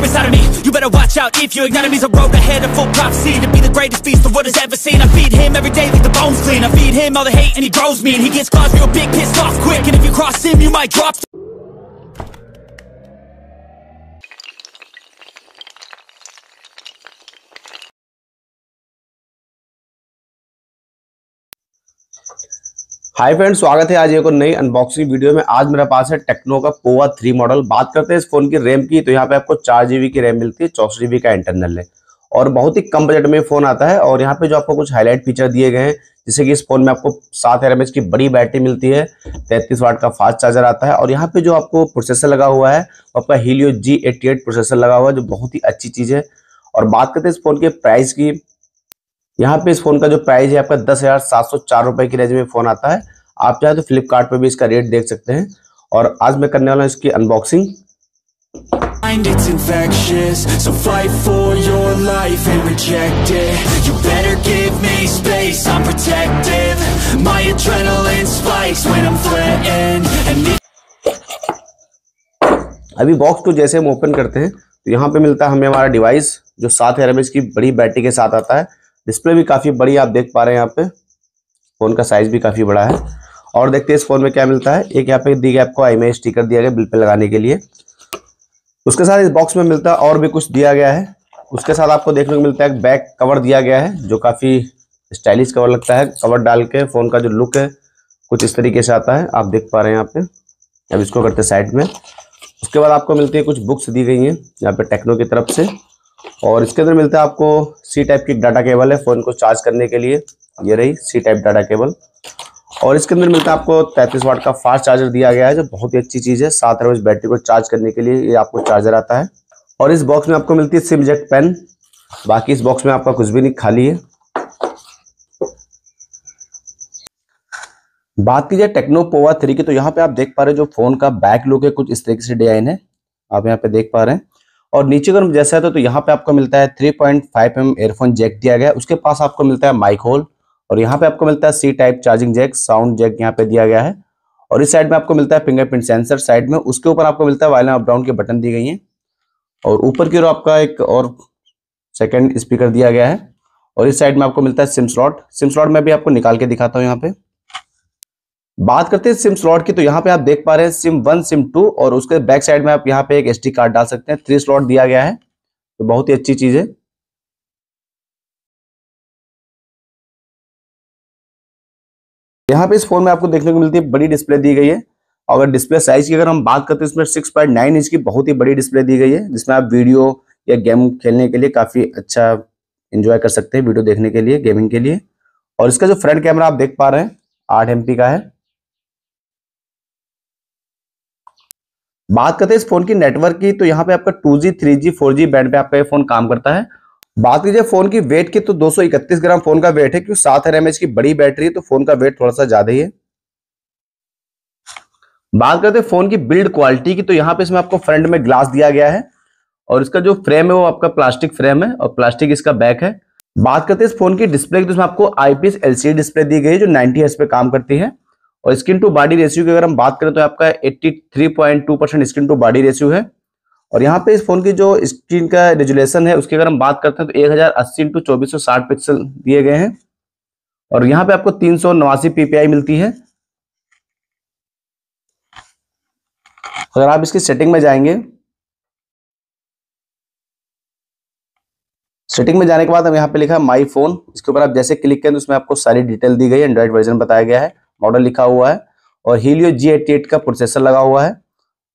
monster inside of me You better watch out if you ignite him He's a road ahead of full prophecy To be the greatest beast the world has ever seen I feed him every day, leave the bones clean I feed him all the hate and he grows me And he gets claws real big, pissed off quick And if you cross him, you might drop hi friends स्वागत है आज एक और नई unboxing video में आज मेरे पास है टेक्नो का पोवा थ्री मॉडल बात करते हैं इस फोन की रैम की तो यहाँ पे आपको चार जीबी की रैम मिलती है चौसठ जीबी का इंटरनल है और बहुत ही कम बजट में फोन आता है और यहाँ पे जो आपको कुछ हाईलाइट फीचर दिए गए हैं जैसे कि इस फोन में आपको सात एम की बड़ी बैटरी मिलती है तैतीस वाट का फास्ट चार्जर आता है और यहाँ पे जो आपको प्रोसेसर लगा हुआ है वो आपका हीलियो जी प्रोसेसर लगा हुआ है जो बहुत ही अच्छी चीज़ है और बात करते हैं इस फोन के प्राइस की यहाँ पे इस फोन का जो प्राइस है आपका दस हजार सात सौ चार रुपए की रेंज में फोन आता है आप चाहे तो फ्लिपकार्ट भी इसका रेट देख सकते हैं और आज मैं करने वाला हूँ इसकी unboxing It's infectious, so fight for your life and reject it You better give me space, I'm protective My adrenaline spikes when I'm threatened अभी बॉक्स को जैसे हम ओपन करते हैं तो यहाँ पे मिलता है हमें हमारा डिवाइस जो सात एयर की बड़ी बैटरी के साथ आता है डिस्प्ले भी काफ़ी बड़ी आप देख पा रहे हैं यहाँ पे फ़ोन का साइज़ भी काफ़ी बड़ा है और देखते हैं इस फोन में क्या मिलता है एक यहाँ पे दी गया आपको आई स्टिकर दिया गया बिल पे लगाने के लिए उसके साथ इस बॉक्स में मिलता है और भी कुछ दिया गया है उसके साथ आपको देखने को मिलता है बैक कवर दिया गया है जो काफ़ी स्टाइलिश कवर लगता है कवर डाल के फ़ोन का जो लुक है कुछ इस तरीके से आता है आप देख पा रहे हैं यहाँ पे अब इसको करते हैं साइड में उसके बाद आपको मिलती है कुछ बुक्स दी गई हैं यहाँ पे टेक्नो की तरफ से और इसके अंदर मिलता है आपको सी टाइप की डाटा केबल है फ़ोन को चार्ज करने के लिए ये रही सी टाइप डाटा केबल और इसके अंदर मिलता है आपको 33 वाट का फास्ट चार्जर दिया गया है जो बहुत ही अच्छी चीज़ है सात रोज बैटरी को चार्ज करने के लिए ये आपको चार्जर आता है और इस बॉक्स में आपको मिलती है सिम जेट पेन बाकी इस बॉक्स में आपका कुछ भी नहीं खाली है बात की जाए टेक्नो पोवा थ्री की तो यहाँ पे आप देख पा रहे हैं जो फोन का बैक लुक है कुछ इस तरीके से डिजाइन है आप यहाँ पे देख पा रहे हैं और नीचे अगर जैसा है तो, तो यहाँ पे आपको मिलता है थ्री पॉइंट एयरफोन जैक दिया गया उसके पास आपको मिलता है माइक होल और यहाँ पे आपको मिलता है C type charging jack sound jack यहाँ पे दिया गया है और इस साइड में आपको मिलता है फिंगरप्रिंट सेंसर साइड में उसके ऊपर आपको मिलता है वायलन अप डाउन के बटन दी गई हैं और ऊपर की ओर आपका एक और सेकेंड स्पीकर दिया गया है और इस साइड में आपको मिलता है सिम स्लॉट सिम स्लॉट में भी आपको निकाल के दिखाता हूँ यहाँ पे बात करते हैं सिम स्लॉट की तो यहाँ पे आप देख पा रहे हैं सिम वन सिम टू और उसके बैक साइड में आप यहाँ पे एक एसडी कार्ड डाल सकते हैं थ्री स्लॉट दिया गया है तो बहुत ही अच्छी चीज़ है यहाँ पे इस फोन में आपको देखने को मिलती है बड़ी डिस्प्ले दी गई है अगर डिस्प्ले साइज की अगर हम बात करते हैं इसमें सिक्स पॉइंट नाइन इंच की बहुत ही बड़ी डिस्प्ले दी गई है जिसमें आप वीडियो या गेम खेलने के लिए काफी अच्छा इंजॉय कर सकते हैं वीडियो देखने के लिए गेमिंग के लिए और इसका जो फ्रंट कैमरा आप देख पा रहे हैं आठ एम का है बात करते हैं इस फोन की नेटवर्क की तो यहाँ पे आपका two G three G four G band पे आपका ये फोन काम करता है बात कीजिए फोन की वेट की तो 231 ग्राम फोन का वेट है क्योंकि सात हजार एमएच की बड़ी बैटरी है तो फोन का वेट थोड़ा सा ज्यादा ही है बात करते हैं फोन की बिल्ड क्वालिटी की तो यहाँ पे इसमें आपको फ्रंट में ग्लास दिया गया है और इसका जो फ्रेम है वो आपका प्लास्टिक फ्रेम है और प्लास्टिक इसका बैक है बात करते हैं इस फोन की डिस्प्ले की तो इसमें आपको आईपीएस एलसीडी डिस्प्ले दी गई है जो नाइनटी एस पे काम करती है और स्क्रीन टू बॉडी रेशियो की अगर हम बात करें तो आपका two percent screen to body ratio है और यहाँ पे इस फोन की जो स्क्रीन का रेजुलेशन है उसकी अगर हम बात करते हैं तो एक हजार अस्सी इंटू चौबीस सौ साठ पिक्सल दिए गए हैं और यहाँ पे आपको तीन सौ नवासी पीपीआई मिलती है अगर आप इसकी सेटिंग में जाएंगे सेटिंग में जाने के बाद हम यहाँ पे लिखा है माई फोन इसके ऊपर आप जैसे क्लिक करें तो उसमें आपको सारी डिटेल दी गई है एंड्रॉइड वर्जन बताया गया है मॉडल लिखा हुआ है और हीलियो जी का प्रोसेसर लगा हुआ है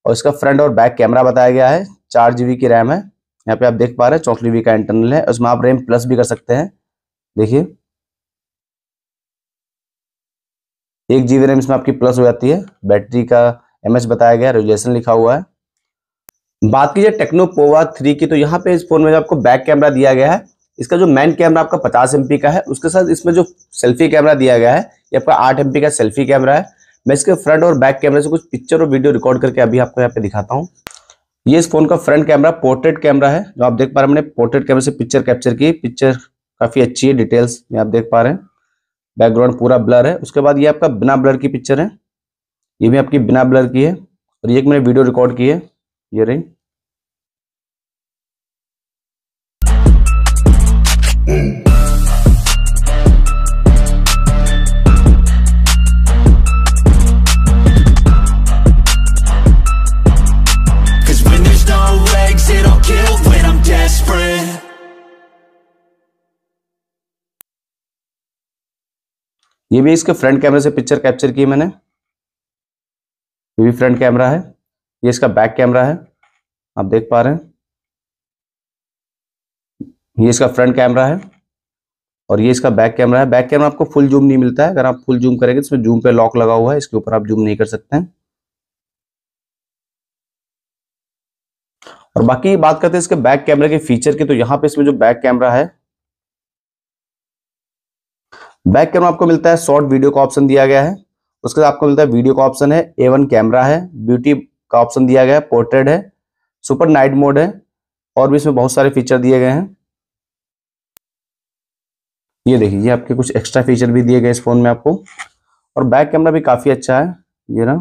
और इसका फ्रंट और बैक कैमरा बताया गया है चार जीबी की रैम है यहाँ पे आप देख पा रहे हैं चौंसठ जीबी का इंटरनल है उसमें आप रैम प्लस भी कर सकते हैं देखिए एक जीबी रैम इसमें आपकी प्लस हो जाती है बैटरी का एम बताया गया रेजुलेशन लिखा हुआ है बात कीजिए टेक्नो पोवा थ्री की तो यहाँ पे इस फोन में आपको बैक कैमरा दिया गया है इसका जो मेन कैमरा आपका पचास एमपी का है उसके साथ इसमें जो सेल्फी कैमरा दिया गया है ये आपका आठ एमपी का सेल्फी कैमरा है मैं इसके फ्रंट और बैक कैमरे से कुछ पिक्चर और वीडियो रिकॉर्ड करके अभी आपको यहाँ पे दिखाता हूँ ये इस फोन का फ्रंट कैमरा पोर्ट्रेट कैमरा है जो आप देख पा रहे हैं हमने पोर्ट्रेट कैमरे से पिक्चर कैप्चर की पिक्चर काफी अच्छी है डिटेल्स में आप देख पा रहे हैं बैकग्राउंड पूरा ब्लर है उसके बाद ये आपका बिना ब्लर की पिक्चर है ये भी आपकी बिना ब्लर की है और ये एक मैंने वीडियो रिकॉर्ड की है ये रही ये भी इसके फ्रंट कैमरे से पिक्चर कैप्चर की मैंने ये भी फ्रंट कैमरा है ये इसका बैक कैमरा है आप देख पा रहे हैं ये इसका फ्रंट कैमरा है और ये इसका बैक कैमरा है बैक कैमरा आपको फुल जूम नहीं मिलता है अगर आप फुल जूम करेंगे तो इसमें जूम पे लॉक लगा हुआ है इसके ऊपर आप जूम नहीं कर सकते हैं और बाकी बात करते हैं इसके बैक कैमरे के फीचर की तो यहाँ पे इसमें जो बैक कैमरा है बैक कैमरा आपको मिलता है शॉर्ट वीडियो का ऑप्शन दिया गया है उसके बाद आपको मिलता है वीडियो का ऑप्शन है ए वन कैमरा है ब्यूटी का ऑप्शन दिया गया है पोर्ट्रेट है सुपर नाइट मोड है और भी इसमें बहुत सारे फीचर दिए गए हैं ये देखिए ये आपके कुछ एक्स्ट्रा फीचर भी दिए गए इस फोन में आपको और बैक कैमरा भी काफी अच्छा है ये ना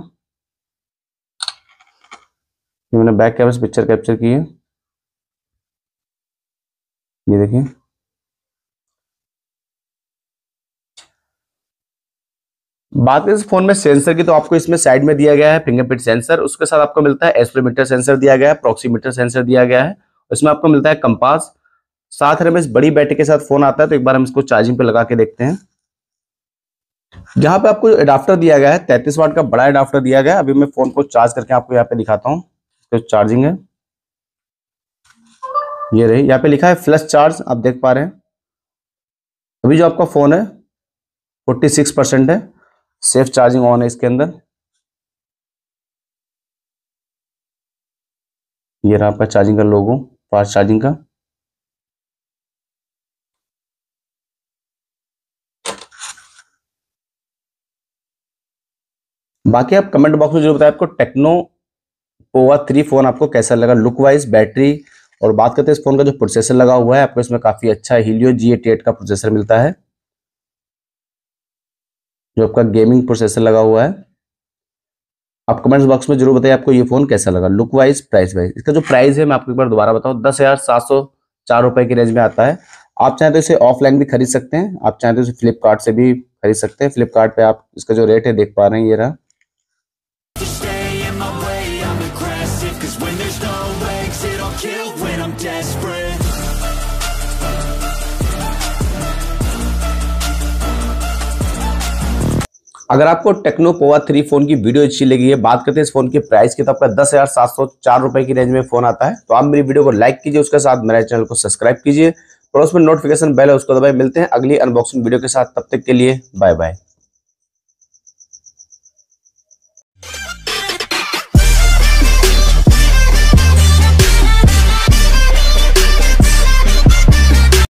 ये मैंने बैक कैमरा से पिक्चर कैप्चर की है ये देखिए बात करें इस फोन में सेंसर की तो आपको इसमें साइड में दिया गया है फिंगरप्रिंट सेंसर उसके साथ आपको मिलता है एस्प्रोमीटर सेंसर दिया गया है प्रोक्सीमीटर सेंसर दिया गया है इसमें आपको मिलता है कंपास साथ इस बड़ी बैटरी के साथ फोन आता है तो एक बार हम इसको चार्जिंग पे लगा के देखते हैं यहाँ पे आपको एडाप्टर दिया गया है तैतीस वाट का बड़ा एडाप्टर दिया गया है अभी मैं फोन को चार्ज करके आपको यहाँ पे दिखाता हूँ तो चार्जिंग है ये रही यहाँ पे लिखा है फ्लश चार्ज आप देख पा रहे हैं अभी जो आपका फोन है फोर्टी सिक्स परसेंट है सेफ चार्जिंग ऑन है इसके अंदर ये रहा आपका चार्जिंग का लोगो फास्ट चार्जिंग का बाकी आप कमेंट बॉक्स में जरूर बताएं आपको टेक्नो पोवा थ्री फोन आपको कैसा लगा लुक वाइज बैटरी और बात करते हैं इस फोन का जो प्रोसेसर लगा हुआ है आपको इसमें काफी अच्छा हीलियो जी एट का प्रोसेसर मिलता है जो आपका गेमिंग प्रोसेसर लगा हुआ है आप कमेंट्स बॉक्स में जरूर बताइए आपको ये फोन कैसा लगा लुक वाइज प्राइस वाइज इसका जो प्राइस है मैं आपको एक बार दोबारा बताऊँ दस हजार सात सौ चार रुपए की रेंज में आता है आप चाहें तो इसे ऑफलाइन भी खरीद सकते हैं आप चाहें तो इसे फ्लिपकार्ट से भी खरीद सकते हैं फ्लिपकार्ट पे आप इसका जो रेट है देख पा रहे हैं ये रहा अगर आपको टेक्नो पोवा थ्री फोन की वीडियो अच्छी लगी है बात करते हैं इस फोन की प्राइस की तो आपका दस हजार सात सौ चार रुपए की रेंज में फोन आता है तो आप मेरी वीडियो को लाइक कीजिए उसके साथ मेरे चैनल को सब्सक्राइब कीजिए और उसमें नोटिफिकेशन बेल है उसको दबाए मिलते हैं अगली अनबॉक्सिंग वीडियो के साथ तब तक के लिए बाय बाय